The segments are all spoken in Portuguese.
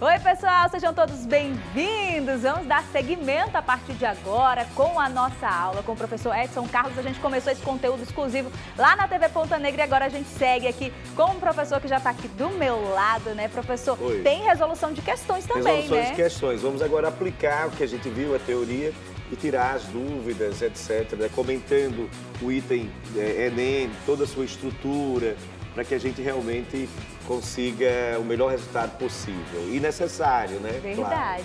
Oi, pessoal, sejam todos bem-vindos. Vamos dar seguimento a partir de agora com a nossa aula com o professor Edson Carlos. A gente começou esse conteúdo exclusivo lá na TV Ponta Negra e agora a gente segue aqui com o professor que já está aqui do meu lado, né, professor? Oi. Tem resolução de questões também, Resolução né? de questões. Vamos agora aplicar o que a gente viu, a teoria, e tirar as dúvidas, etc. Né? Comentando o item é, Enem, toda a sua estrutura, para que a gente realmente consiga o melhor resultado possível e necessário, né? Verdade.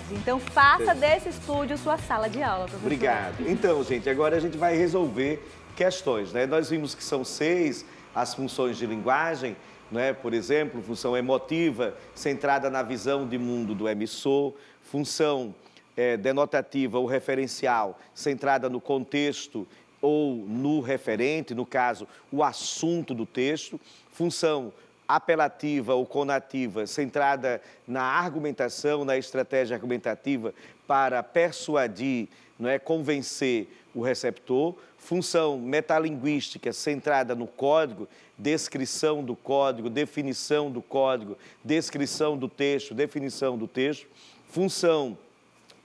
Claro. Então faça desse estúdio sua sala de aula, professor. Obrigado. Então, gente, agora a gente vai resolver questões, né? Nós vimos que são seis as funções de linguagem, né? Por exemplo, função emotiva, centrada na visão de mundo do emissor, função é, denotativa ou referencial, centrada no contexto ou no referente, no caso, o assunto do texto, função apelativa ou conativa, centrada na argumentação, na estratégia argumentativa para persuadir, não é, convencer o receptor, função metalinguística centrada no código, descrição do código, definição do código, descrição do texto, definição do texto, função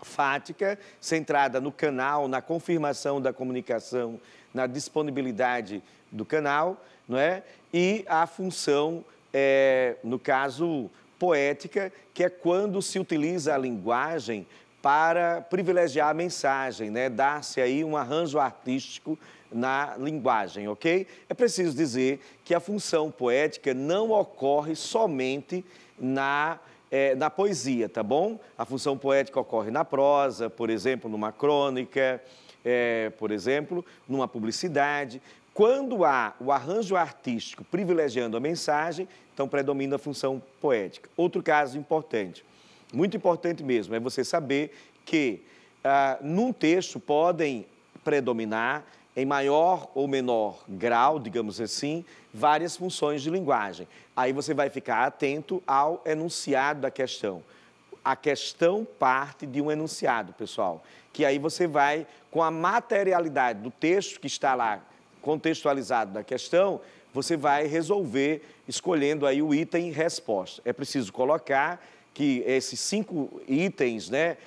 fática centrada no canal, na confirmação da comunicação na disponibilidade do canal, não é? E a função, é, no caso, poética, que é quando se utiliza a linguagem para privilegiar a mensagem, né? Dar-se aí um arranjo artístico na linguagem, ok? É preciso dizer que a função poética não ocorre somente na é, na poesia, tá bom? A função poética ocorre na prosa, por exemplo, numa crônica, é, por exemplo, numa publicidade. Quando há o arranjo artístico privilegiando a mensagem, então predomina a função poética. Outro caso importante, muito importante mesmo, é você saber que ah, num texto podem predominar em maior ou menor grau, digamos assim, várias funções de linguagem. Aí você vai ficar atento ao enunciado da questão a questão parte de um enunciado, pessoal, que aí você vai com a materialidade do texto que está lá contextualizado da questão, você vai resolver escolhendo aí o item resposta. É preciso colocar que esses cinco itens, né,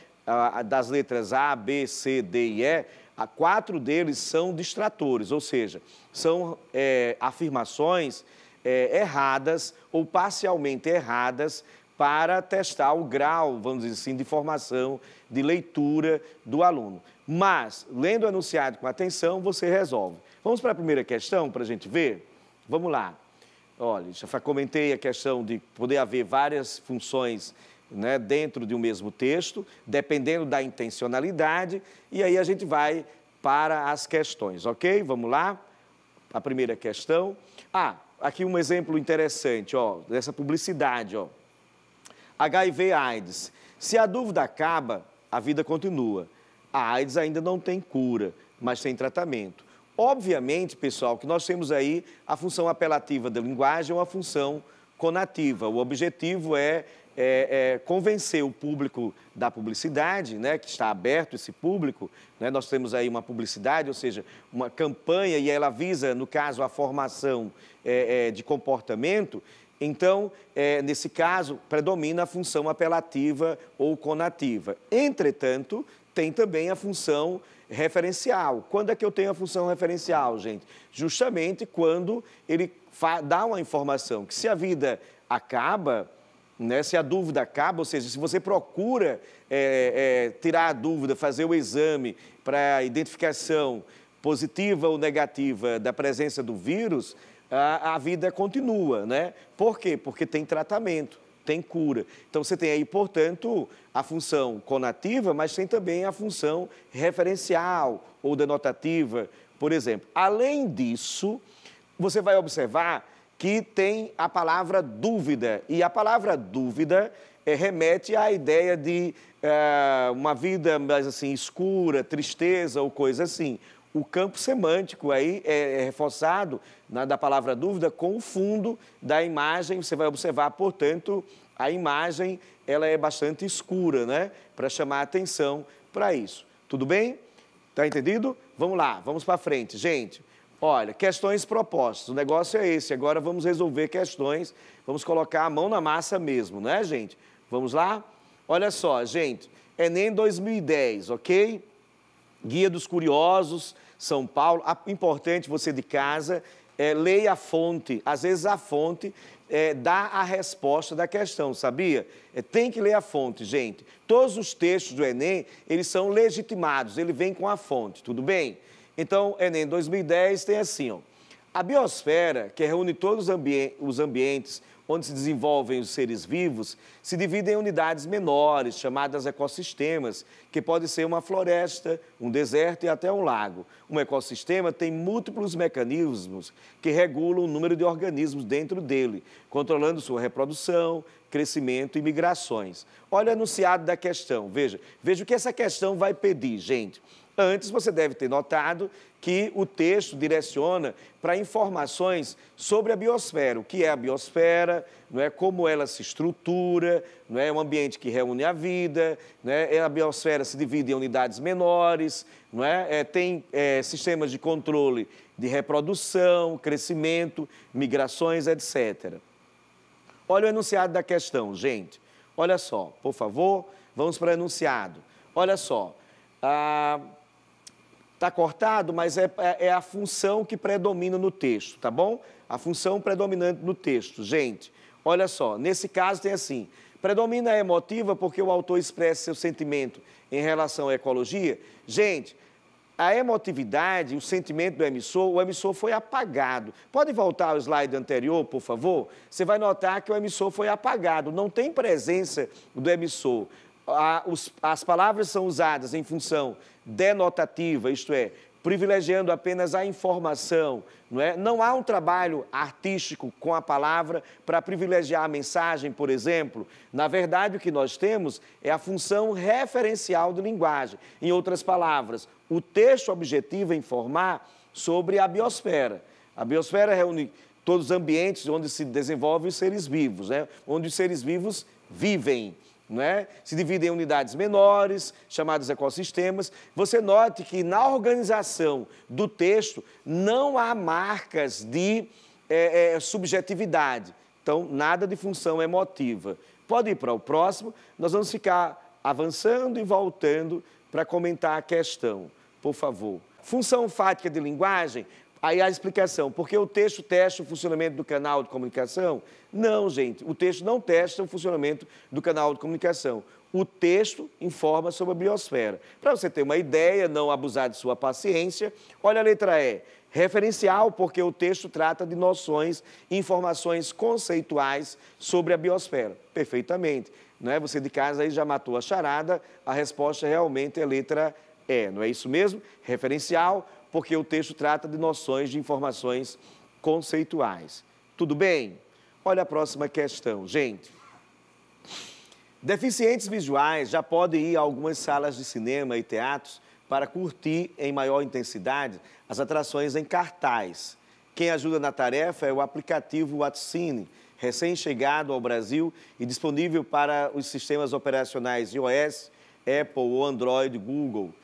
das letras A, B, C, D e E, quatro deles são distratores, ou seja, são é, afirmações é, erradas ou parcialmente erradas para testar o grau, vamos dizer assim, de formação, de leitura do aluno. Mas, lendo o enunciado com atenção, você resolve. Vamos para a primeira questão, para a gente ver? Vamos lá. Olha, já comentei a questão de poder haver várias funções né, dentro de um mesmo texto, dependendo da intencionalidade, e aí a gente vai para as questões, ok? Vamos lá? A primeira questão. Ah, aqui um exemplo interessante, ó, dessa publicidade, ó. HIV AIDS. Se a dúvida acaba, a vida continua. A AIDS ainda não tem cura, mas tem tratamento. Obviamente, pessoal, que nós temos aí a função apelativa da linguagem é uma função conativa. O objetivo é, é, é convencer o público da publicidade, né, que está aberto esse público. Né, nós temos aí uma publicidade, ou seja, uma campanha, e ela visa, no caso, a formação é, é de comportamento, então, é, nesse caso, predomina a função apelativa ou conativa. Entretanto, tem também a função referencial. Quando é que eu tenho a função referencial, gente? Justamente quando ele dá uma informação que se a vida acaba, né, se a dúvida acaba, ou seja, se você procura é, é, tirar a dúvida, fazer o exame para identificação positiva ou negativa da presença do vírus, a, a vida continua, né? Por quê? Porque tem tratamento tem cura. Então você tem aí, portanto, a função conativa, mas tem também a função referencial ou denotativa, por exemplo. Além disso, você vai observar que tem a palavra dúvida, e a palavra dúvida é, remete à ideia de é, uma vida mais assim escura, tristeza ou coisa assim o campo semântico aí é, é, reforçado na, da palavra dúvida com o fundo da imagem. Você vai observar, portanto, a imagem ela é bastante escura, né? Para chamar atenção para isso. Tudo bem? Tá entendido? Vamos lá, vamos para frente, gente. Olha, questões propostas. O negócio é esse. Agora vamos resolver questões. Vamos colocar a mão na massa mesmo, né, gente? Vamos lá? Olha só, gente. Enem 2010, ok? Guia dos Curiosos, São Paulo. importante você de casa, é, leia a fonte. Às vezes a fonte é, dá a resposta da questão, sabia? É, tem que ler a fonte, gente. Todos os textos do Enem, eles são legitimados, ele vem com a fonte, tudo bem? Então, Enem 2010 tem assim, ó. A biosfera, que reúne todos os, ambi os ambientes onde se desenvolvem os seres vivos, se dividem em unidades menores, chamadas ecossistemas, que pode ser uma floresta, um deserto e até um lago. Um ecossistema tem múltiplos mecanismos que regulam o número de organismos dentro dele, controlando sua reprodução, crescimento e migrações. Olha o anunciado da questão, veja, veja o que essa questão vai pedir, gente. Antes, você deve ter notado que o texto direciona para informações sobre a biosfera, o que é a biosfera, não é como ela se estrutura, não é, é um ambiente que reúne a vida, não né? é? a biosfera se divide em unidades menores, não é? é tem é, sistemas de controle de reprodução, crescimento, migrações, etc. Olha o enunciado da questão, gente. Olha só, por favor, vamos para o enunciado. Olha só. Ah, Está cortado, mas é, é, é a função que predomina no texto, tá bom? A função predominante no texto. Gente, olha só, nesse caso tem assim: predomina a emotiva porque o autor expressa seu sentimento em relação à ecologia. Gente, a emotividade, o sentimento do emissor, o emissor foi apagado. Pode voltar ao slide anterior, por favor? Você vai notar que o emissor foi apagado, não tem presença do emissor. as palavras são usadas em função denotativa, isto é, privilegiando apenas a informação, não é? Não há um trabalho artístico com a palavra para privilegiar a mensagem, por exemplo. Na verdade, o que nós temos é a função referencial de linguagem. Em outras palavras, o texto objetivo é informar sobre a biosfera. A biosfera reúne todos os ambientes onde se desenvolvem os seres vivos, né? onde os seres vivos vivem né? se dividem em unidades menores, chamadas ecossistemas. Você note que na organização do texto não há marcas de é, é, subjetividade, então nada de função emotiva. Pode ir para o próximo, nós vamos ficar avançando e voltando para comentar a questão, por favor. Função fática de linguagem Aí a explicação, porque o texto testa o funcionamento do canal de comunicação? Não, gente, o texto não testa o funcionamento do canal de comunicação. O texto informa sobre a biosfera. Para você ter uma ideia, não abusar de sua paciência, olha a letra E. Referencial, porque o texto trata de noções, informações conceituais sobre a biosfera. Perfeitamente. Não é? Você de casa aí já matou a charada, a resposta realmente é letra E, não é isso mesmo? Referencial, porque o texto trata de noções de informações conceituais. Tudo bem? Olha a próxima questão, gente. Deficientes visuais já podem ir a algumas salas de cinema e teatros para curtir em maior intensidade as atrações em cartaz. Quem ajuda na tarefa é o aplicativo WatCine, recém-chegado ao Brasil e disponível para os sistemas operacionais iOS, Apple ou Android, Google.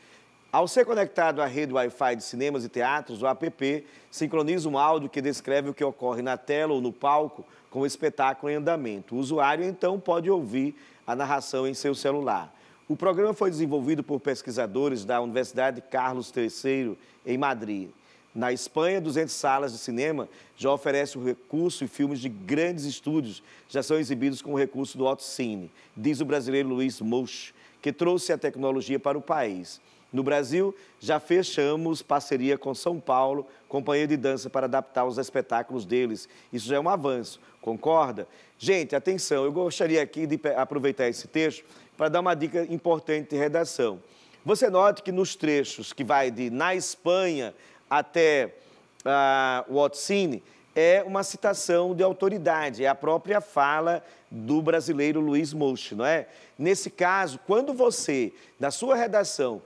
Ao ser conectado à rede Wi-Fi de cinemas e teatros, o app sincroniza um áudio que descreve o que ocorre na tela ou no palco com o espetáculo em andamento. O usuário então pode ouvir a narração em seu celular. O programa foi desenvolvido por pesquisadores da Universidade Carlos III, em Madrid. Na Espanha, 200 salas de cinema já oferecem o recurso e filmes de grandes estúdios já são exibidos com o recurso do cine. diz o brasileiro Luiz Mouch que trouxe a tecnologia para o país. No Brasil, já fechamos parceria com São Paulo, companhia de dança, para adaptar os espetáculos deles. Isso já é um avanço, concorda? Gente, atenção, eu gostaria aqui de aproveitar esse texto para dar uma dica importante de redação. Você note que nos trechos que vai de na Espanha até uh, o Otsine, é uma citação de autoridade, é a própria fala do brasileiro Luiz Mouche, não é? Nesse caso, quando você, na sua redação,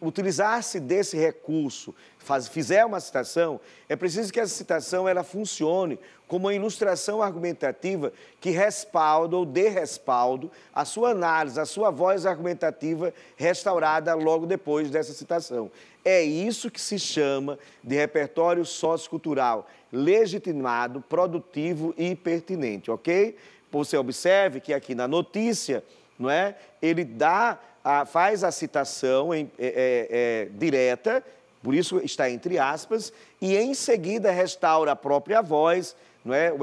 utilizar-se desse recurso, faz, fizer uma citação, é preciso que essa citação ela funcione como uma ilustração argumentativa que respalda ou dê respaldo à sua análise, à sua voz argumentativa restaurada logo depois dessa citação. É isso que se chama de repertório sociocultural legitimado, produtivo e pertinente, ok? Você observe que aqui na notícia, não é? Ele dá, a, faz a citação em, é, é, é, direta, por isso está entre aspas, e em seguida restaura a própria voz, não é? O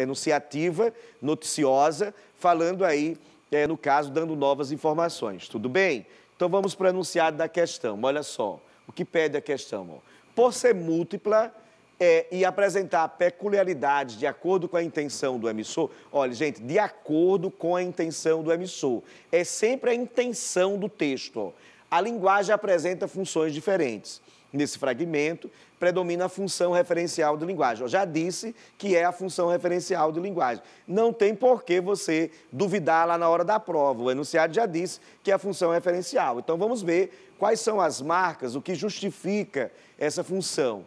enunciativa, noticiosa, falando aí, é, no caso, dando novas informações. Tudo bem? Então vamos para o enunciado da questão. Olha só, o que pede a questão? Por ser múltipla, é, e apresentar peculiaridades de acordo com a intenção do emissor. Olha, gente, de acordo com a intenção do emissor. É sempre a intenção do texto. Ó. A linguagem apresenta funções diferentes. Nesse fragmento, predomina a função referencial de linguagem. Eu já disse que é a função referencial de linguagem. Não tem por que você duvidar lá na hora da prova. O enunciado já disse que é a função referencial. Então vamos ver quais são as marcas, o que justifica essa função.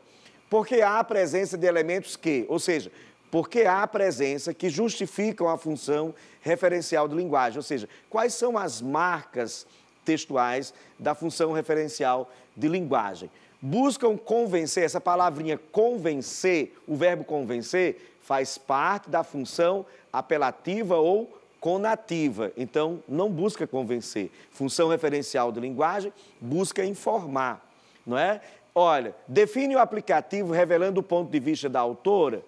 Porque há a presença de elementos que, ou seja, porque há a presença que justificam a função referencial de linguagem, ou seja, quais são as marcas textuais da função referencial de linguagem. Buscam convencer, essa palavrinha convencer, o verbo convencer, faz parte da função apelativa ou conativa. Então, não busca convencer. Função referencial de linguagem busca informar, não é? Olha, define o aplicativo revelando o ponto de vista da autora?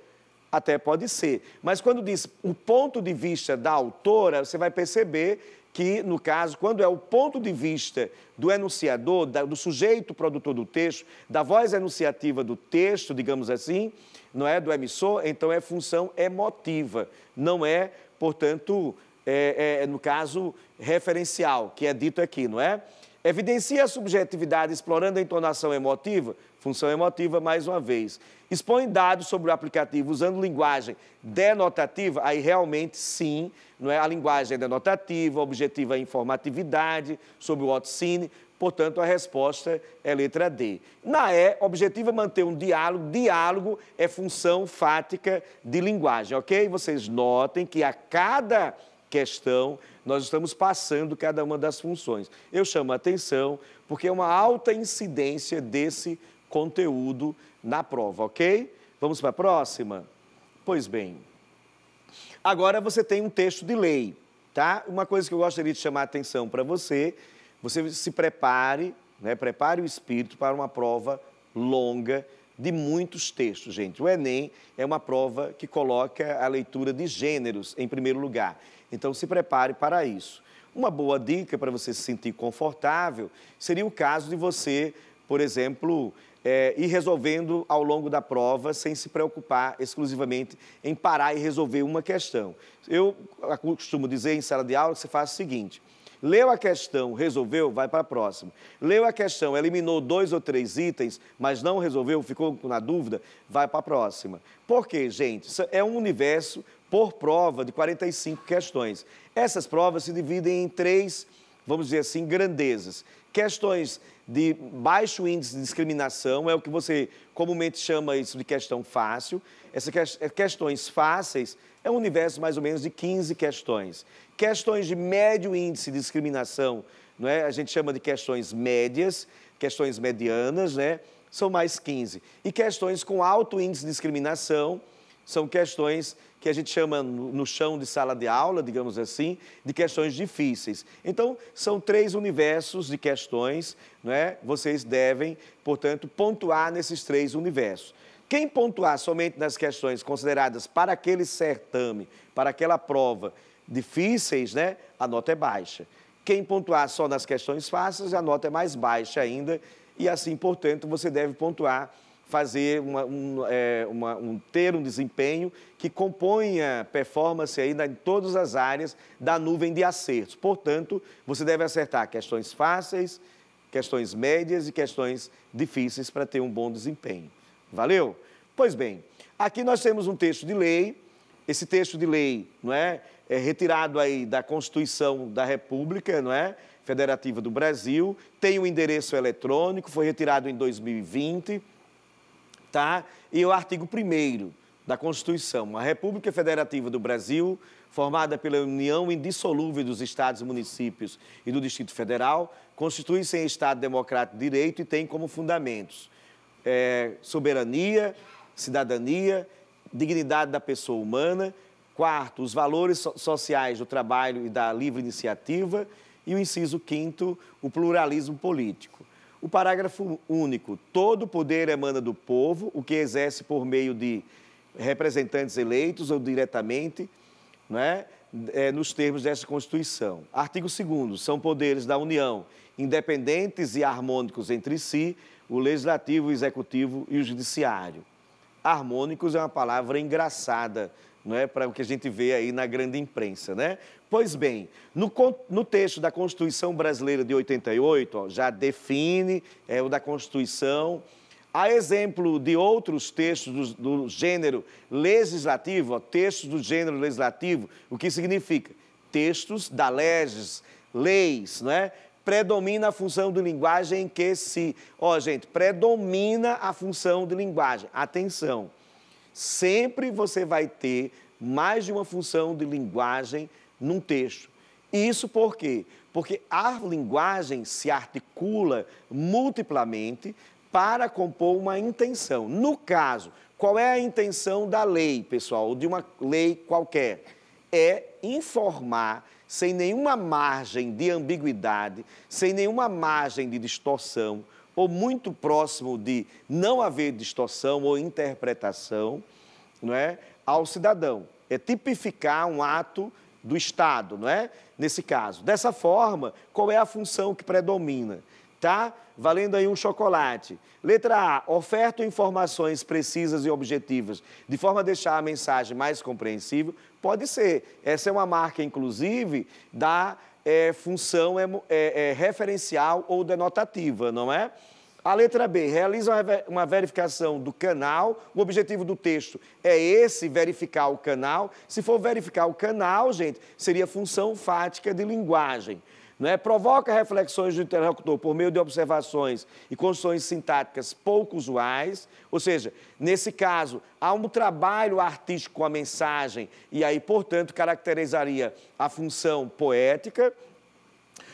Até pode ser. Mas quando diz o ponto de vista da autora, você vai perceber que, no caso, quando é o ponto de vista do enunciador, do sujeito produtor do texto, da voz enunciativa do texto, digamos assim, não é do emissor, então é função emotiva, não é, portanto, é, é, no caso, referencial, que é dito aqui, não é? Evidencia a subjetividade explorando a entonação emotiva, função emotiva mais uma vez. Expõe dados sobre o aplicativo usando linguagem denotativa, aí realmente sim, não é? a linguagem é denotativa, objetiva é informatividade sobre o Otcine, portanto a resposta é letra D. Na E, objetiva é manter um diálogo, diálogo é função fática de linguagem, ok? Vocês notem que a cada questão, nós estamos passando cada uma das funções. Eu chamo a atenção porque é uma alta incidência desse conteúdo na prova, ok? Vamos para a próxima? Pois bem. Agora você tem um texto de lei, tá? Uma coisa que eu gostaria de chamar a atenção para você, você se prepare, né? Prepare o espírito para uma prova longa de muitos textos, gente. O Enem é uma prova que coloca a leitura de gêneros em primeiro lugar. Então se prepare para isso. Uma boa dica para você se sentir confortável seria o caso de você, por exemplo, é, ir resolvendo ao longo da prova sem se preocupar exclusivamente em parar e resolver uma questão. Eu costumo dizer em sala de aula que você faz o seguinte. Leu a questão, resolveu, vai para a próxima. Leu a questão, eliminou dois ou três itens, mas não resolveu, ficou na dúvida, vai para a próxima. Por quê, gente? Isso é um universo por prova de 45 questões. Essas provas se dividem em três, vamos dizer assim, grandezas. Questões de baixo índice de discriminação, é o que você comumente chama isso de questão fácil. Essas eh, questões fáceis é um universo mais ou menos de 15 questões. Questões de médio índice de discriminação, não é? a gente chama de questões médias, questões medianas, né? são mais 15. E questões com alto índice de discriminação, são questões que a gente chama no chão de sala de aula, digamos assim, de questões difíceis. Então, são três universos de questões, é? vocês devem, portanto, pontuar nesses três universos. Quem pontuar somente nas questões consideradas para aquele certame, para aquela prova difíceis, né? a nota é baixa. Quem pontuar só nas questões fáceis, a nota é mais baixa ainda, e assim, portanto, você deve pontuar fazer uma, um, é, uma, um, ter um desempenho que componha performance aí em todas as áreas da nuvem de acertos. Portanto, você deve acertar questões fáceis, questões médias e questões difíceis para ter um bom desempenho. Valeu? Pois bem, aqui nós temos um texto de lei. Esse texto de lei, não é, é retirado aí da Constituição da República, não é? Federativa do Brasil, tem o um endereço eletrônico, foi retirado em 2020 tá? E o artigo 1 da Constituição. A República Federativa do Brasil, formada pela união indissolúvel dos estados, municípios e do Distrito Federal, constitui-se em Estado democrático de direito e tem como fundamentos é, soberania, cidadania, dignidade da pessoa humana, quarto, os valores so sociais do trabalho e da livre iniciativa, e o inciso quinto, o pluralismo político. O parágrafo único. Todo poder emana do povo, o que exerce por meio de representantes eleitos ou diretamente, né, é, nos termos dessa Constituição. Artigo 2 São poderes da União, independentes e harmônicos entre si, o Legislativo, o Executivo e o Judiciário. Harmônicos é uma palavra engraçada não é para o que a gente vê aí na grande imprensa, né? Pois bem, no, no texto da Constituição Brasileira de 88, ó, já define é, o da Constituição, a exemplo de outros textos do, do gênero legislativo, ó, textos do gênero legislativo, o que significa? Textos da leges, leis, não é? predomina a função de linguagem que se... Ó, gente, predomina a função de linguagem. Atenção! Sempre você vai ter mais de uma função de linguagem num texto. Isso por quê? Porque a linguagem se articula multiplamente para compor uma intenção. No caso, qual é a intenção da lei, pessoal, ou de uma lei qualquer? É informar sem nenhuma margem de ambiguidade, sem nenhuma margem de distorção, ou muito próximo de não haver distorção ou interpretação não é, ao cidadão. É tipificar um ato do Estado, não é? Nesse caso. Dessa forma, qual é a função que predomina? Tá? Valendo aí um chocolate. Letra A, oferta informações precisas e objetivas, de forma a deixar a mensagem mais compreensível. Pode ser. Essa é uma marca, inclusive, da é, função é, é, é, referencial ou denotativa, não é? A letra B, realiza uma verificação do canal. O objetivo do texto é esse, verificar o canal. Se for verificar o canal, gente, seria função fática de linguagem né, provoca reflexões do interlocutor por meio de observações e construções sintáticas pouco usuais, ou seja, nesse caso, há um trabalho artístico com a mensagem e aí, portanto, caracterizaria a função poética.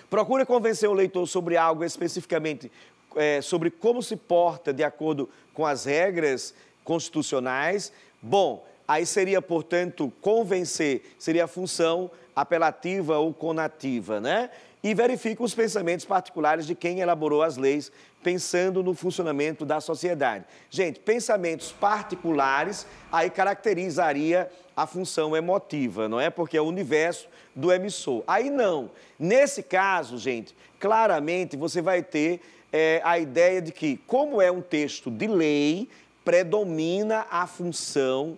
Procura convencer o leitor sobre algo especificamente é, sobre como se porta de acordo com as regras constitucionais. Bom, aí seria, portanto, convencer, seria a função apelativa ou conativa, né? e verificam os pensamentos particulares de quem elaborou as leis, pensando no funcionamento da sociedade. Gente, pensamentos particulares aí caracterizaria a função emotiva, não é? Porque é o universo do emissor. Aí não. Nesse caso, gente, claramente você vai ter é, a ideia de que, como é um texto de lei, predomina a função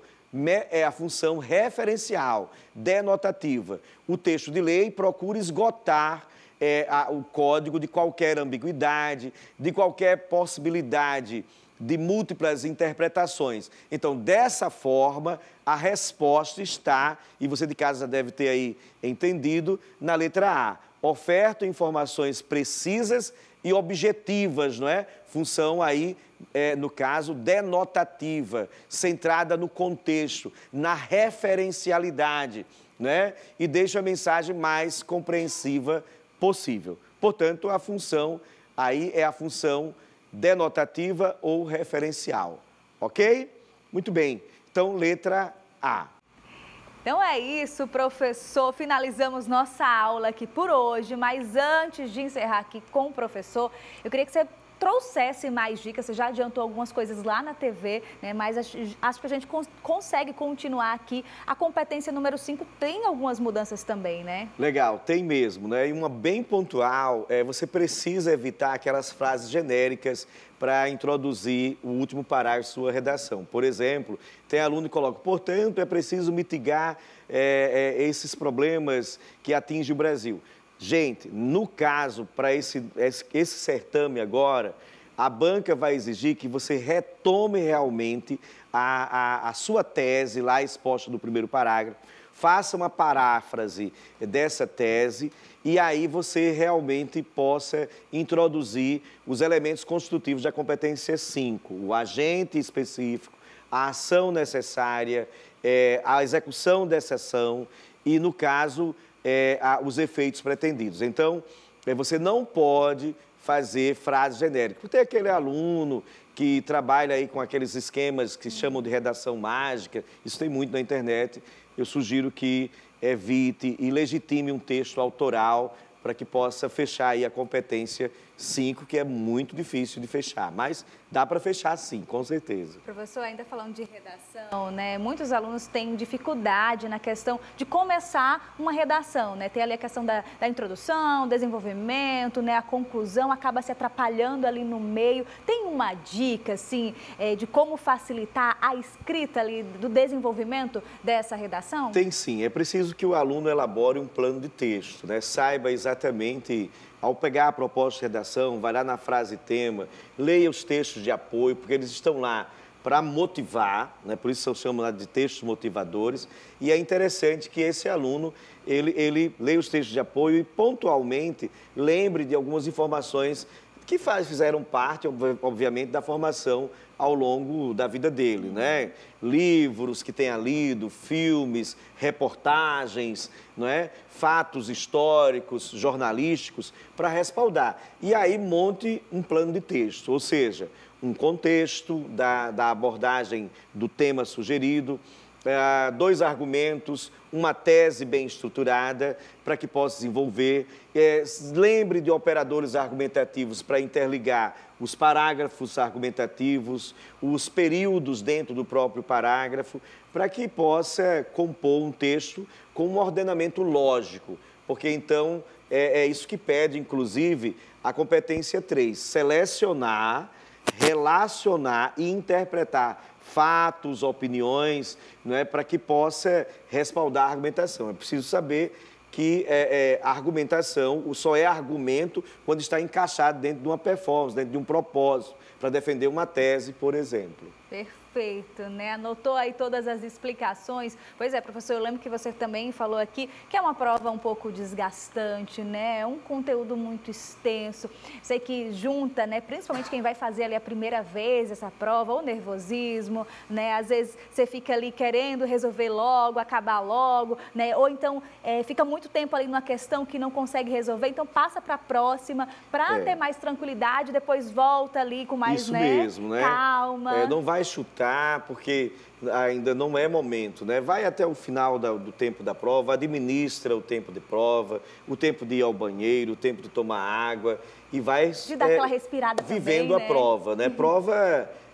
é a função referencial, denotativa. O texto de lei procura esgotar é, a, o código de qualquer ambiguidade, de qualquer possibilidade de múltiplas interpretações. Então, dessa forma, a resposta está, e você de casa deve ter aí entendido, na letra A. Oferta informações precisas e objetivas, não é? Função aí, é, no caso, denotativa, centrada no contexto, na referencialidade, né? E deixa a mensagem mais compreensiva possível. Portanto, a função aí é a função denotativa ou referencial, ok? Muito bem, então letra A. Então é isso, professor. Finalizamos nossa aula aqui por hoje, mas antes de encerrar aqui com o professor, eu queria que você trouxesse mais dicas. Você já adiantou algumas coisas lá na TV, né? mas acho que a gente consegue continuar aqui. A competência número 5 tem algumas mudanças também, né? Legal, tem mesmo, né? E uma bem pontual, é, você precisa evitar aquelas frases genéricas para introduzir o último parágrafo de sua redação. Por exemplo, tem aluno que coloca, portanto, é preciso mitigar é, é, esses problemas que atingem o Brasil. Gente, no caso, para esse, esse certame agora, a banca vai exigir que você retome realmente a, a, a sua tese lá exposta no primeiro parágrafo, faça uma paráfrase dessa tese e aí você realmente possa introduzir os elementos constitutivos da competência 5, o agente específico, a ação necessária, é, a execução dessa ação e, no caso, é, a, os efeitos pretendidos. Então, é, você não pode fazer frases genéricas. Tem aquele aluno que trabalha aí com aqueles esquemas que chamam de redação mágica, isso tem muito na internet. Eu sugiro que evite e legitime um texto autoral para que possa fechar aí a competência cinco, que é muito difícil de fechar, mas dá para fechar sim, com certeza. Professor, ainda falando de redação, né? Muitos alunos têm dificuldade na questão de começar uma redação, né? Tem ali a questão da, da introdução, desenvolvimento, né? A conclusão acaba se atrapalhando ali no meio. Tem uma dica, assim, é, de como facilitar a escrita ali do desenvolvimento dessa redação? Tem sim. É preciso que o aluno elabore um plano de texto, né? Saiba exatamente ao pegar a proposta de redação, vai lá na frase tema, leia os textos de apoio, porque eles estão lá para motivar, né? por isso são chamados de textos motivadores, e é interessante que esse aluno, ele, ele leia os textos de apoio e pontualmente lembre de algumas informações que faz, fizeram parte, obviamente, da formação ao longo da vida dele, né? Livros que tenha lido, filmes, reportagens, não é? Fatos históricos, jornalísticos para respaldar. E aí monte um plano de texto, ou seja, um contexto da, da abordagem do tema sugerido, é, dois argumentos, uma tese bem estruturada para que possa desenvolver. É, lembre de operadores argumentativos para interligar os parágrafos argumentativos, os períodos dentro do próprio parágrafo, para que possa compor um texto com um ordenamento lógico, porque então é, é isso que pede, inclusive, a competência 3, selecionar, relacionar e interpretar fatos, opiniões, não é, para que possa respaldar a argumentação. É preciso saber que é, é, a argumentação só é argumento quando está encaixado dentro de uma performance, dentro de um propósito, para defender uma tese, por exemplo. Perfeito. Perfeito, né? Anotou aí todas as explicações. Pois é, professor, eu lembro que você também falou aqui que é uma prova um pouco desgastante, né? É um conteúdo muito extenso. Sei que junta, né? Principalmente quem vai fazer ali a primeira vez essa prova, o nervosismo, né? Às vezes você fica ali querendo resolver logo, acabar logo, né? Ou então é, fica muito tempo ali numa questão que não consegue resolver, então passa para a próxima para é. ter mais tranquilidade, depois volta ali com mais, Isso né? mesmo, né? Calma. É, não vai chutar porque ainda não é momento, né? Vai até o final do tempo da prova, administra o tempo de prova, o tempo de ir ao banheiro, o tempo de tomar água e vai de dar é, aquela respirada vivendo também, né? a prova, né? Prova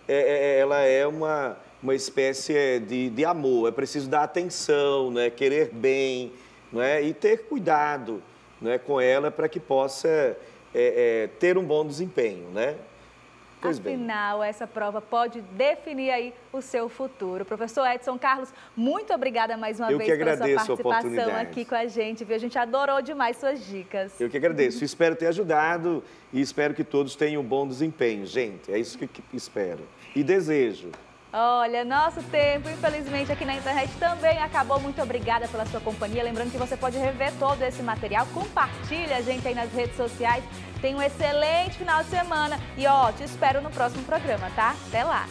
é, é, é, ela é uma uma espécie de, de amor, é preciso dar atenção, né? Querer bem, né? E ter cuidado, né? Com ela para que possa é, é, ter um bom desempenho, né? Pois Afinal, bem. essa prova pode definir aí o seu futuro. Professor Edson Carlos, muito obrigada mais uma Eu vez pela sua participação aqui com a gente. Viu? A gente adorou demais suas dicas. Eu que agradeço. espero ter ajudado e espero que todos tenham um bom desempenho, gente. É isso que espero. E desejo. Olha, nosso tempo, infelizmente, aqui na internet também acabou. Muito obrigada pela sua companhia. Lembrando que você pode rever todo esse material. Compartilha a gente aí nas redes sociais. Tenha um excelente final de semana. E, ó, te espero no próximo programa, tá? Até lá!